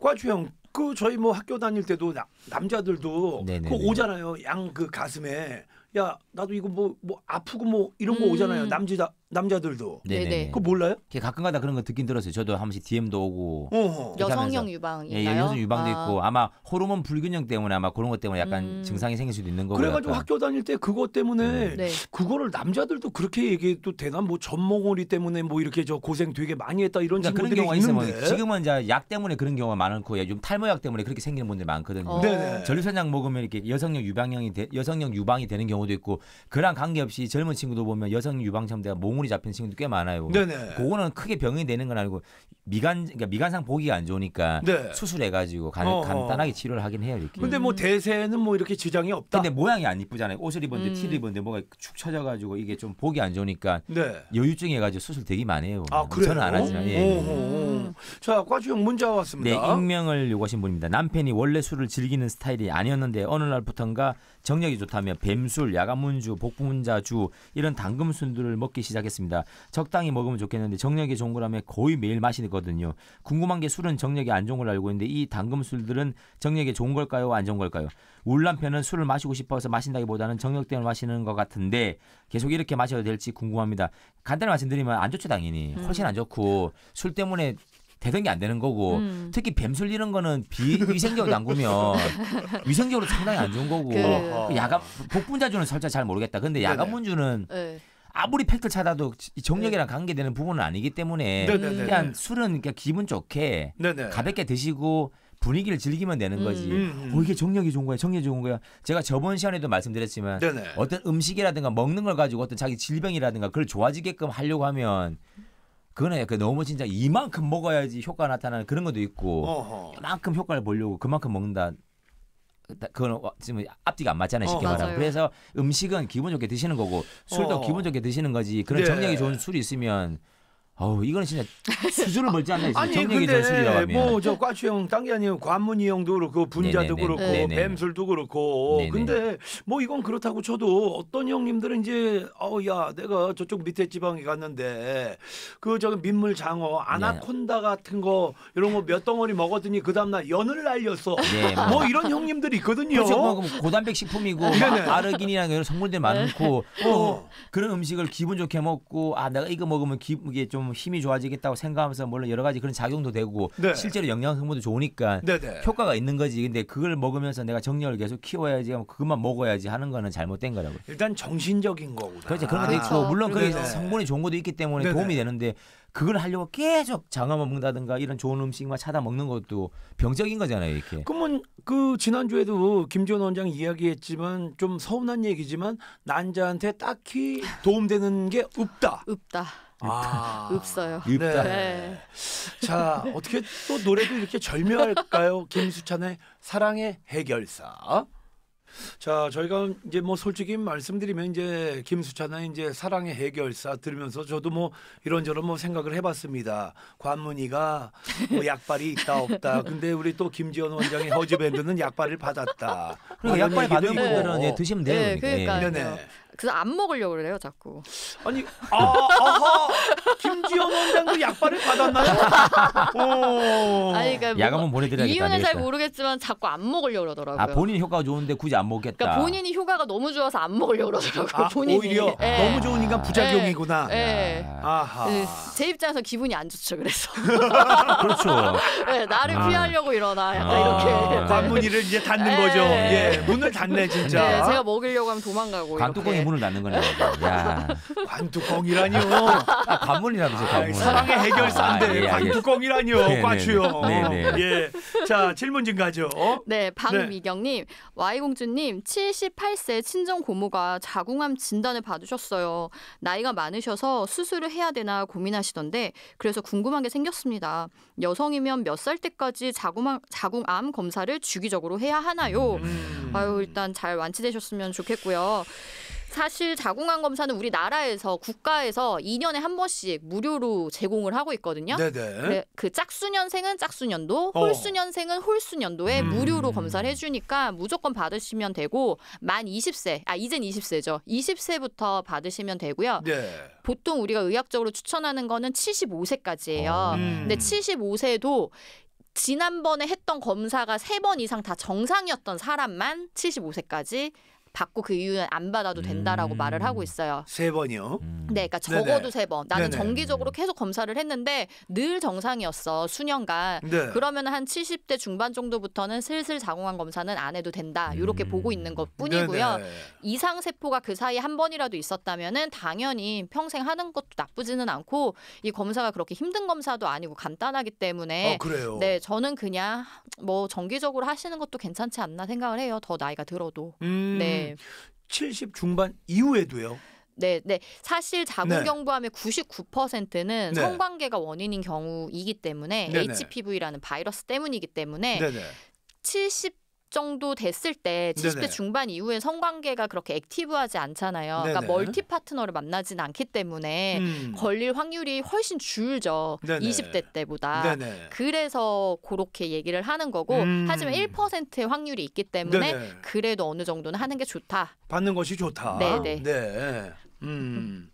과주영 그 저희 뭐 학교 다닐 때도 나, 남자들도 네네네. 그 오잖아요. 양 그 가슴에 야 나도 이거 뭐뭐 뭐 아프고 뭐 이런 거 오잖아요. 남자 남자들도. 네, 네, 네네. 네. 그거 몰라요? 가끔가다 그런 거 듣긴 들었어요. 저도 한 번씩 DM도 오고. 여성형 유방인가요? 예, 여성 유방도 아. 있고 아마 호르몬 불균형 때문에 아마 그런 것 때문에 약간 음. 증상이 생길 수도 있는 거고. 그래가지고 약간. 학교 다닐 때 그것 때문에 네. 그거를 남자들도 그렇게 얘기해도 되나? 뭐젖먹오리 때문에 뭐 이렇게 저 고생 되게 많이 했다 이런 그러니까 그런 경우가 뭐 있는데. 있으면 지금은 이제 약 때문에 그런 경우가 많고 요즘 예, 탈모약 때문에 그렇게 생기는 분들이 많거든요. 어. 전류선약 먹으면 이렇게 여성형 유방형이 되, 여성형 유방이 되는 경우도 있고 그랑 관계없이 젊은 친구도 보면 여성 유방첨 대가 몸 몽울이 잡힌 친구도 꽤 많아요. 네네. 그거는 크게 병이 되는 건 아니고 미간 그러니까 미간상 보기가 안 좋으니까 네. 수술해가지고 간, 간단하게 치료를 하긴 해요. 이렇게. 근데 뭐 대세는 뭐 이렇게 지장이 없다. 근데 모양이 안 이쁘잖아요. 옷을 입었는데 음. 티를 입었는데 뭐가 축 처져가지고 이게 좀 보기 안 좋으니까 네. 여유증 해가지고 수술 되게 많이 해요. 아, 뭐 저는 안 하지만. 예. 오 자, 과주형 문자 왔습니다. 네, 익명을 요구하신 분입니다. 남편이 원래 술을 즐기는 스타일이 아니었는데 어느 날부터인가 정력이 좋다며 뱀술, 야간문주, 복분자주 이런 당금순들을 먹기 시작. 하겠습니다 적당히 먹으면 좋겠는데 정력이 좋은 거라면 거의 매일 마시거든요. 궁금한 게 술은 정력이 안 좋은 걸 알고 있는데 이 당금 술들은 정력에 좋은 걸까요? 안 좋은 걸까요? 울남편은 술을 마시고 싶어서 마신다기보다는 정력 때문에 마시는 것 같은데 계속 이렇게 마셔도 될지 궁금합니다. 간단히 말씀드리면 안 좋죠 당연히 음. 훨씬 안 좋고 술 때문에 대등이 안 되는 거고 음. 특히 뱀술 이런 거는 비위생적으로 담그면 위생적으로 상당히 안 좋은 거고 그... 야간 복분자주는 살짝 잘 모르겠다 근데 야간문주는 네. 아무리 팩트 찾아도 정력이랑 네. 관계되는 부분은 아니기 때문에 네네네. 그냥 술은 그러 그러니까 기분 좋게 네네. 가볍게 드시고 분위기를 즐기면 되는 음, 거지. 음, 음, 어, 이게 정력이 좋은 거야, 정력이 좋은 거야. 제가 저번 시간에도 말씀드렸지만 네네. 어떤 음식이라든가 먹는 걸 가지고 어떤 자기 질병이라든가 그걸 좋아지게끔 하려고 하면 그거는 약간 너무 진짜 이만큼 먹어야지 효과 가 나타나는 그런 것도 있고 어허. 이만큼 효과를 보려고 그만큼 먹는다 그거는 지금 앞뒤가 안 맞잖아요 어, 쉽게 어, 말하면 그래서 음식은 기분 좋게 드시는 거고 술도 어. 기분 좋게 드시는 거지 그런 네. 정력이 좋은 술이 있으면 어우 이거는 진짜 수준을 멀지 않나 있어요. 아니 근데 뭐저 과추 형딴 게아니고 관문이 형도 그렇고 분자도 네네 그렇고 네네 뱀술도 그렇고 네네. 근데 뭐 이건 그렇다고 쳐도 어떤 형님들은 이제 어야 우 내가 저쪽 밑에 지방에 갔는데 그 저기 민물 장어 아나콘다 같은 거 이런 거 몇 덩어리 먹었더니 그 다음날 연을 날렸어. 네, 뭐. 뭐 이런 형님들이 있거든요. 그렇죠. 뭐 고단백 식품이고 아르기닌이랑 네, 네. 이런 성분들 많고 어. 어. 그런 음식을 기분 좋게 먹고 아 내가 이거 먹으면 기, 이게 좀좀 힘이 좋아지겠다고 생각하면서 물론 여러 가지 그런 작용도 되고 네. 실제로 영양 성분도 좋으니까 네네. 네. 효과가 있는 거지. 근데 그걸 먹으면서 내가 정력을 계속 키워야지 그것만 먹어야지 하는 거는 잘못된 거라고. 일단 정신적인 거구나. 그렇죠. 그런 것도 아, 있고 물론 그 성분이 좋은 것도 있기 때문에 네 도움이 되는데 그걸 하려고 계속 장어만 먹는다든가 이런 좋은 음식만 찾아 먹는 것도 병적인 거잖아요, 이렇게. 그러면 그 지난주에도 김지원 원장 이야기했지만 좀 서운한 얘기지만 난자한테 딱히 도움되는 게 없다. 없다. 아. 없어요. 네. 네. 자, 어떻게 또 노래도 이렇게 절묘할까요? 김수찬의 사랑의 해결사. 자, 저희가 이제 뭐 솔직히 말씀드리면 이제 김수찬의 이제 사랑의 해결사 들으면서 저도 뭐 이런저런 뭐 생각을 해봤습니다. 관문이가 뭐 약발이 있다 없다. 근데 우리 또김지원 원장의 허즈밴드는 약발을 받았다. 그리고 약발 받은 분들은 예, 드시면 돼요. 네, 그러니까. 네네. 그래서 안 먹으려고 그래요, 자꾸. 아니, 아, 아하, 김지현 원장도 약발을 받았나요? 아니, 그러니까 야간만 보내드려야겠다. 이유는 잘 모르겠지만 자꾸 안 먹으려고 그러더라고요. 아, 본인 효과가 좋은데 굳이 안 먹겠다. 그러니까 본인이 효과가 너무 좋아서 안 먹으려고 그러더라고요. 아, 본인이. 오히려 네. 너무 좋으니까 부작용이구나. 네. 네. 아하. 그 제 입장에서 기분이 안 좋죠, 그래서. 그렇죠. 네, 나를 아. 피하려고 일어나, 약간 아. 이렇게. 관문이를 이제 닫는 거죠. 예, 문을 닫네 진짜. 네, 제가 먹으려고 하면 도망가고. 이렇게. 관문을 나는 거냐요 야. 관뚜껑이라니 아, 관문이라면서 관문. 사랑의 해결사인데 아, 예, 예. 관뚜껑이라니 네, 네, 네. 과추요. 네네. 예. 자 질문 좀 가죠. 네, 박미경님, Y공주님 78세 친정 고모가 자궁암 진단을 받으셨어요. 나이가 많으셔서 수술을 해야 되나 고민하시던데 그래서 궁금한 게 생겼습니다. 여성이면 몇 살 때까지 자궁암, 자궁암 검사를 주기적으로 해야 하나요? 음. 아유 일단 잘 완치되셨으면 좋겠고요. 사실 자궁암 검사는 우리나라에서 국가에서 2년에 한 번씩 무료로 제공을 하고 있거든요. 네네. 그 짝수년생은 짝수년도, 어. 홀수년생은 홀수년도에 음. 무료로 검사를 해주니까 무조건 받으시면 되고 만 20세, 아 이젠 20세죠. 20세부터 받으시면 되고요. 네. 보통 우리가 의학적으로 추천하는 거는 75세까지예요. 아. 음. 근데 75세도 지난번에 했던 검사가 세 번 이상 다 정상이었던 사람만 75세까지 받고 그 이유는 안 받아도 된다라고 음. 말을 하고 음. 있어요. 세 번이요? 음. 네, 그러니까 적어도 네네. 세 번. 나는 네네. 정기적으로 계속 검사를 했는데 늘 정상이었어 수년간. 네. 그러면 한 70대 중반 정도부터는 슬슬 자궁암 검사는 안 해도 된다. 이렇게 음. 보고 있는 것 뿐이고요. 이상 세포가 그 사이에 한 번이라도 있었다면은 당연히 평생 하는 것도 나쁘지는 않고 이 검사가 그렇게 힘든 검사도 아니고 간단하기 때문에. 아, 네, 저는 그냥 뭐 정기적으로 하시는 것도 괜찮지 않나 생각을 해요. 더 나이가 들어도. 음. 네. 70 중반 이후에도요. 네, 네. 사실 자궁경부암의 네. 99%는 네. 성관계가 원인인 경우이기 때문에 네네. HPV라는 바이러스 때문이기 때문에 네네. 70 정도 됐을 때 70대 네네. 중반 이후에 성관계가 그렇게 액티브하지 않잖아요. 그러니까 멀티 파트너를 만나진 않기 때문에 음. 걸릴 확률이 훨씬 줄죠. 네네. 20대 때보다. 그래서 그렇게 얘기를 하는 거고 음. 하지만 1%의 확률이 있기 때문에 그래도 어느 정도는 하는 게 좋다. 받는 것이 좋다. 네네. 네. 음,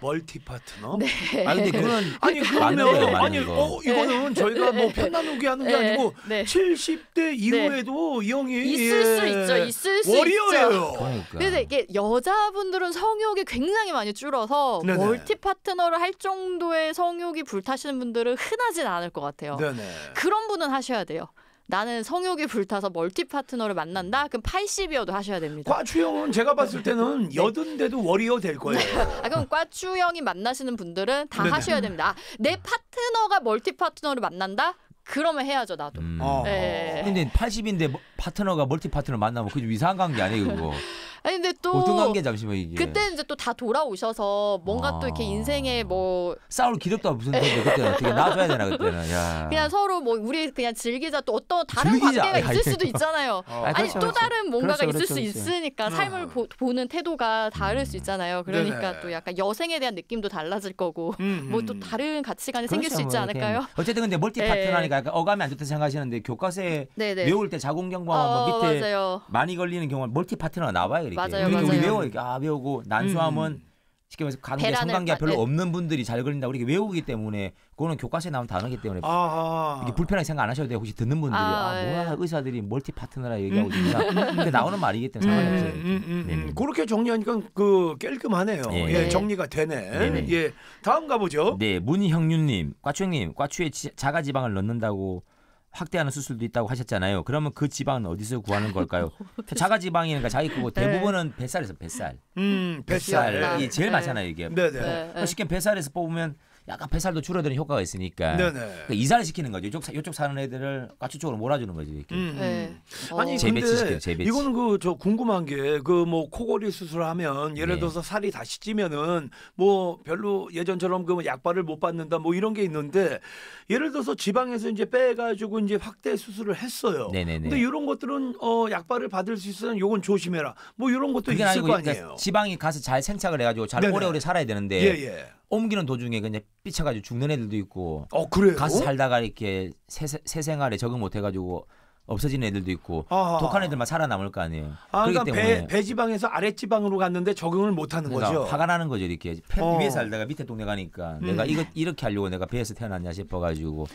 멀티 파트너. 네. 아 근데 그건 아니 그러면 아니 어 이거는 네. 저희가 뭐편 네. 나누기 하는 게 네. 아니고 70대 이후에도 이 형이 있을 수 예, 있죠. 있을 수 워리어예요. 그러니까. 근데 이게 여자분들은 성욕이 굉장히 많이 줄어서 네네. 멀티 파트너를 할 정도의 성욕이 불타시는 분들은 흔하진 않을 것 같아요. 네네. 그런 분은 하셔야 돼요. 나는 성욕이 불타서 멀티 파트너를 만난다? 그럼 80이어도 하셔야 됩니다. 과추형은 제가 봤을 때는 네. 여든데도 워리어 될 거예요. 아, 그럼 과추형이 만나시는 분들은 다 네네. 하셔야 됩니다. 아, 내 파트너가 멀티 파트너를 만난다? 그러면 해야죠 나도. 음. 아. 네. 근데 80인데 뭐, 파트너가 멀티 파트너 만나면 그좀 이상한 관계 아니에요 그거. 아니 근데 또오등게 잠시만 이게. 그때는 이제 또 다 돌아오셔서 뭔가 아. 또 이렇게 아. 인생에 뭐 싸울 기력도 무슨 텐데 그때는 어떻게 놔줘야 되나 그때는. 야. 그냥 서로 뭐 우리 그냥 즐기자 또 어떤 다른 즐기자. 관계가 있을 수도 있잖아요. 어. 아, 아니 그렇죠, 또 그렇죠. 다른 뭔가가 그렇죠, 있을 그렇죠, 수 그렇죠. 있으니까 네. 삶을 보, 는 태도가 다를 음. 수 있잖아요. 그러니까 네네. 또 약간 여생에 대한 느낌도 달라질 거고 음, 음 뭐또 음. 다른 가치관이 그렇죠, 생길 수 있지 뭐 않을까요? 뭐 어쨌든 근데 멀티 네. 파트너니까 약간 어감이 안 좋다 생각하시는데 교과서에 네네. 외울 때 자궁경부암 어, 밑에 맞아요. 많이 걸리는 경우는 멀티 파트너가 나와요. 이렇게. 맞아요, 우리, 맞아요. 우리 외워 이렇게 아 외우고 난수함은 음. 쉽게 말해서 관계 성관계가 별로 네. 없는 분들이 잘 그린다고 이 외우기 때문에 그거는 교과서에 나온 단어기 때문에 아하. 아. 이게 불편하게 생각 안 하셔도 돼요. 혹시 듣는 분들이 아, 아 뭐야 예. 의사들이 멀티 파트너라 음. 얘기하고 있나 음, 음, 근데 나오는 말이기 때문에 상관 없어요. 음, 네, 음, 그렇게 정리하니까 그 깔끔하네요. 예. 예, 정리가 되네. 네네. 예, 다음 가보죠. 네, 문희형윤님, 과추형님, 과추에 자가지방을 넣는다고 확대하는 수술도 있다고 하셨잖아요. 그러면 그 지방은 어디서 구하는 걸까요? 자가 지방이니까 자기 그거 네. 대부분은 뱃살에서 뱃살. 음, 뱃살. 뱃살이 제일 네. 많잖아요, 이게. 네, 네. 네 쉽게 뱃살에서 뽑으면 약간 뱃살도 줄어드는 효과가 있으니까 그러니까 이사를 시키는 거죠. 이쪽 이쪽 사는 애들을 가축 쪽으로 몰아주는 거죠. 이렇게. 음. 음. 네. 어. 아니 재배치시켜 재배치. 이거는 그 저 궁금한 게 그 뭐 코골이 수술하면 예를 네. 들어서 살이 다시 찌면은 뭐 별로 예전처럼 그 뭐 약발을 못 받는다 뭐 이런 게 있는데 예를 들어서 지방에서 이제 빼가지고 이제 확대 수술을 했어요. 네네네. 근데 이런 것들은 어 약발을 받을 수 있으면 요건 조심해라. 뭐 이런 것도 있을 아니고, 거 그러니까 아니에요. 그러니까 지방에 가서 잘 생착을 해가지고 잘 네네. 오래오래 살아야 되는데. 예예. 예. 옮기는 도중에 그냥 삐쳐가지고 죽는 애들도 있고. 어 그래. 가서 살다가 이렇게 새, 새 생활에 적응 못해가지고 없어진 애들도 있고 아하. 독한 애들만 살아남을 거 아니에요. 아, 그러니까 배, 배지방에서 아랫지방으로 갔는데 적응을 못하는 그러니까 거죠. 화가 나는 거죠 이렇게 어. 위에 살다가 밑에 동네 가니까 음. 내가 이거 이렇게 하려고 내가 배에서 태어났냐 싶어가지고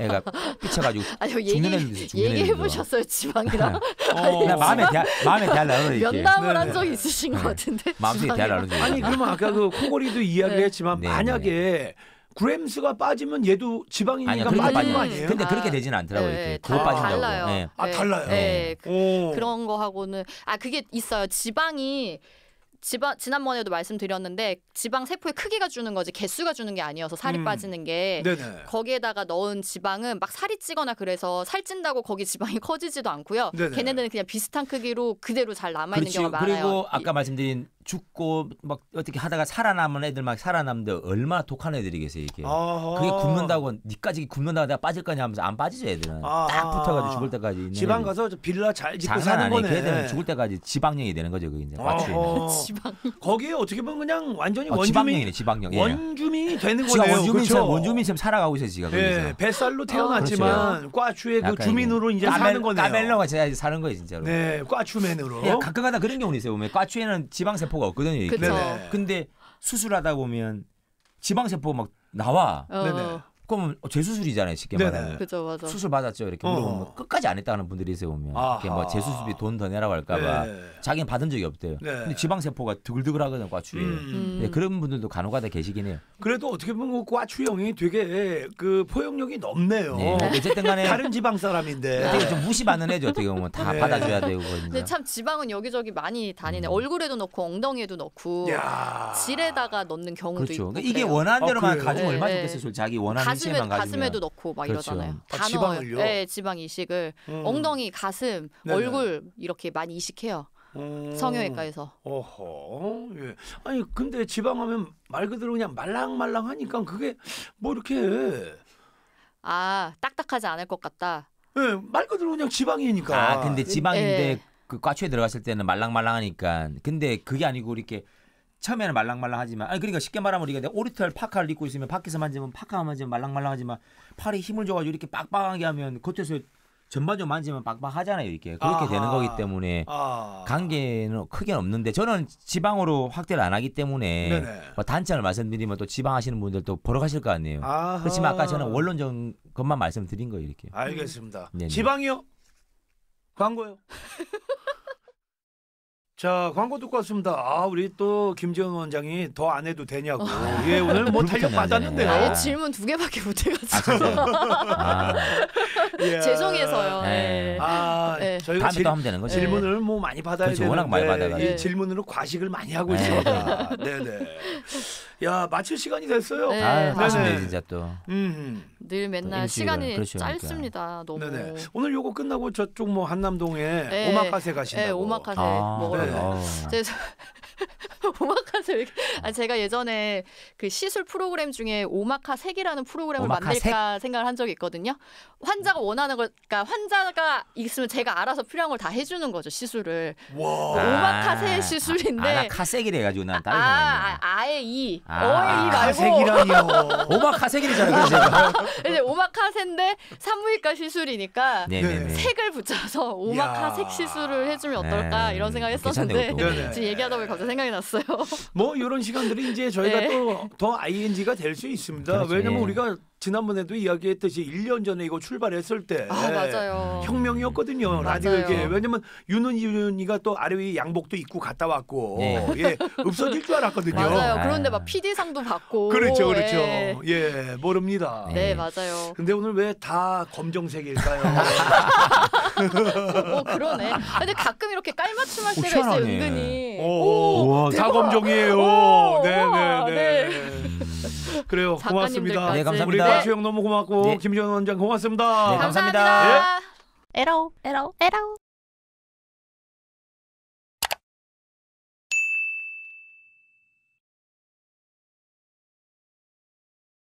애가 삐쳐가지고 아니, 애들 얘기해 보셨어요 지방이랑? 어. 마음에 대하, 마음에 대하려고 이렇게 면담을 한적 네. 있으신 네. 것 같은데 마음속에 대하려고 아니 그러면 아까 그 코골이도 이야기했지만 네. 네. 만약에 네. 그램스가 빠지면 얘도 지방이가 그렇게 빠 빠지는 거 아니에요? 근데 그렇게 아. 되지 않더라고요. 네, 그거 다- 빠진다고. 달라요. 네. 아, 달라요? 네, 네 그, 그런 거하고는 아 그게 있어요. 지방이 지방 지난번에도 말씀드렸는데 지방 세포의 크기가 주는 거지 개수가 주는 게 아니어서 살이 음. 빠지는 게 네네. 거기에다가 넣은 지방은 막 살이 찌거나 그래서 살찐다고 거기 지방이 커지지도 않고요. 네네. 걔네들은 그냥 비슷한 크기로 그대로 잘 남아 있는 그렇죠. 경우가 많아요. 그리고 아까 말씀드린 죽고 막 어떻게 하다가 살아남은 애들 막 살아남는데 얼마나 독한 애들이 계세요 이게 그게 굶는다고 니까지 굶는다고 내가 빠질 거냐 하면서 안 빠지죠 애들은 아하. 딱 붙어가지고 죽을 때까지 있는 지방 가서 빌라 잘 짓고 사는 거네 걔들은 죽을 때까지 지방령이 되는 거죠 그게 이제 아, 지방 거기에 어떻게 보면 그냥 완전히 어, 원주민 지방령이네 지방령 예. 원주민이 되는 거네요 원주민처럼 그렇죠? 원주민처럼 살아가고 있어요 지가 예, 뱃살로 아, 태어났지만 그렇추의그 주민으로 이제 까멜, 사는 거네요 까멜로가 제가 사는 거예요 진짜로 네과추맨으로 예, 가끔가다 그런 경우 있어요 보면 과추에는 지방세포 세포가 없거든요. 그쵸. 네 근데 수술하다 보면 지방세포 막 나와. 어. 네네. 그러면 재수술이잖아요 어, 쉽게 말하면 그죠, 맞아. 수술 받았죠 이렇게 어. 물어보면 어. 뭐 끝까지 안 했다는 분들이 있어요 보면 이렇게 뭐 재수술비 돈 더 내라고 할까봐 네. 자기는 받은 적이 없대요 네. 근데 지방세포가 드글드글하거든요 과추에 음. 네, 그런 분들도 간혹가다 계시긴 해요 그래도 어떻게 보면 그 과추 형이 되게 그 포용력이 높네요 네, 뭐 어쨌든 간에 다른 지방 사람인데 되게 좀 무시받는 애죠 어떻게 보면 다 네. 받아줘야 되고 그러니까. 근데 참 지방은 여기저기 많이 다니네 음. 얼굴에도 넣고 엉덩이에도 넣고 야. 질에다가 넣는 경우도 그렇죠. 그러니까 있고 그러니 이게 원하는 대로만 아, 가지면 얼마 네. 좋겠어요 자기 원하는 가슴에, 가슴에도 넣고 막 그렇죠. 이러잖아요. 아, 다 지방을요? 네, 지방 이식을 음. 엉덩이, 가슴, 네네. 얼굴 이렇게 많이 이식해요. 음. 성형외과에서. 어허. 예. 아니 근데 지방하면 말 그대로 그냥 말랑말랑하니까 그게 뭐 이렇게 아 딱딱하지 않을 것 같다. 예, 말 그대로 그냥 지방이니까. 아 근데 예. 지방인데 예. 그 그과초에 들어갔을 때는 말랑말랑하니까. 근데 그게 아니고 이렇게 처음에는 말랑말랑하지만 아니 그러니까 쉽게 말하면 우리가 오리털 파카를 입고 있으면 밖에서 만지면 파카 만지면 말랑말랑하지만 팔에 힘을 줘가지고 이렇게 빡빡하게 하면 겉에서 전반적으로 만지면 빡빡하잖아요 이렇게 그렇게 아하. 되는 거기 때문에 아. 관계는 크게 없는데 저는 지방으로 확대를 안 하기 때문에 뭐 단점을 말씀드리면 또 지방 하시는 분들 도 보러 가실 거 아니에요 아하. 그렇지만 아까 저는 원론적 것만 말씀드린 거예요 이렇게 알겠습니다 네네. 지방이요 광고요 자 광고 듣고 왔습니다. 아 우리 또 김재원 원장이 더 안 해도 되냐고. 어. 예 오늘 뭐 탄력 받았는데요. 아니, 아, 질문 두 개밖에 못 해가지고 아, 아. 예. 죄송해서요. 네. 예. 아 예. 저희가 다음에 질, 또 하면 되는 거죠. 질문을 뭐 많이 받아야 그렇죠, 되는데 워낙 많이 받아가지고. 이 질문으로 과식을 많이 하고 네. 있습니다. 네네. 야 마칠 시간이 됐어요. 네. 아, 아쉽네 진짜 네. 또. 음. 늘 맨날 일 시간이 그렇죠, 그러니까. 짧습니다. 너무. 네네. 오늘 요거 끝나고 저쪽 뭐 한남동에 네. 오마카세 가신다고. 네, 오마카세 아, 먹으러. 네. 어. 제 오마카세 아 제가 예전에 그 시술 프로그램 중에 오마카색이라는 프로그램을 만들까 생각을 한 적이 있거든요. 환자가 음. 원하는 걸 그러니까 환자가 있으면 제가 알아서 필요한 걸 다 해주는 거죠 시술을. 오마카세 아, 시술인데. 아, 카색이래 가지고 난 다른 아, 아, 예이 아, 어의 이 말고. 오마카색이잖아요. 제가. 이제 오마카세인데 산부인과 시술이니까 네네네. 색을 붙여서 오마카색 시술을 해주면 어떨까 네. 이런 생각했었는데 음, 지금 얘기하다 보니 갑자기. 생각이 났어요. 뭐 이런 시간들이 이제 저희가 네. 또더 ING가 될 수 있습니다. 그렇죠. 왜냐면 예. 우리가 지난번에도 이야기했듯이 1년 전에 이거 출발했을 때 아, 맞아요. 혁명이었거든요. 라디오 에게 왜냐면 윤은 윤이가 또 아래 위 양복도 입고 갔다 왔고 예. 예 없어질 줄 알았거든요. 맞아요. 아. 그런데 막 PD 상도 받고 그렇죠, 그렇죠. 예, 예 모릅니다. 네, 네, 맞아요. 근데 오늘 왜 다 검정색일까요? 어, 그러네. 근데 가끔 이렇게 깔맞춤 할 때가 있어요, 은근히. 오, 오, 우다 검정이에요. 오, 네, 네, 네. 네. 네. 그래요. 고맙습니다. 네, 감사합니다. 우리 마수형 네. 너무 고맙고 네. 김지원 원장 고맙습니다. 네, 감사합니다. 감사합니다. 에라오 예? 에라오 에라오